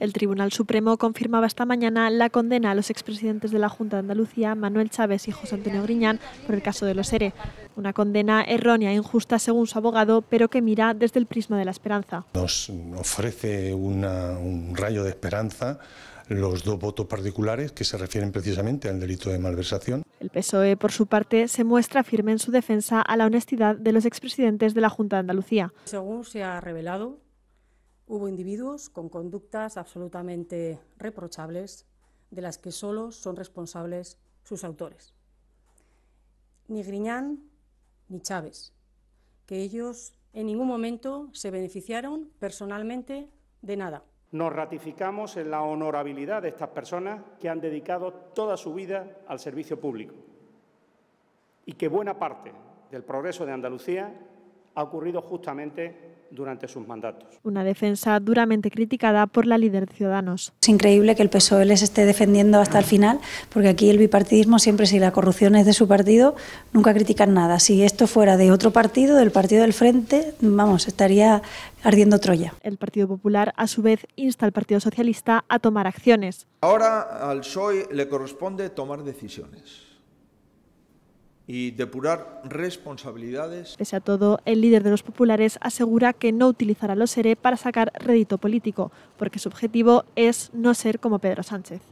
El Tribunal Supremo confirmaba esta mañana la condena a los expresidentes de la Junta de Andalucía, Manuel Chávez y José Antonio Griñán, por el caso de los ERE. Una condena errónea e injusta según su abogado, pero que mira desde el prisma de la esperanza. Nos ofrece un rayo de esperanza los dos votos particulares que se refieren precisamente al delito de malversación. El PSOE, por su parte, se muestra firme en su defensa a la honestidad de los expresidentes de la Junta de Andalucía. Según se ha revelado, Hubo individuos con conductas absolutamente reprochables de las que solo son responsables sus autores. Ni Griñán ni Chávez, que ellos en ningún momento se beneficiaron personalmente de nada. Nos ratificamos en la honorabilidad de estas personas que han dedicado toda su vida al servicio público y que buena parte del progreso de Andalucía ha ocurrido justamente durante sus mandatos. Una defensa duramente criticada por la líder de Ciudadanos. Es increíble que el PSOE les esté defendiendo hasta el final, porque aquí el bipartidismo siempre, si la corrupción es de su partido, nunca critican nada. Si esto fuera de otro partido, del partido del Frente, vamos, estaría ardiendo Troya. El Partido Popular, a su vez, insta al Partido Socialista a tomar acciones. Ahora al PSOE le corresponde tomar decisiones y depurar responsabilidades. Pese a todo, el líder de los populares asegura que no utilizará los ERE e para sacar rédito político, porque su objetivo es no ser como Pedro Sánchez.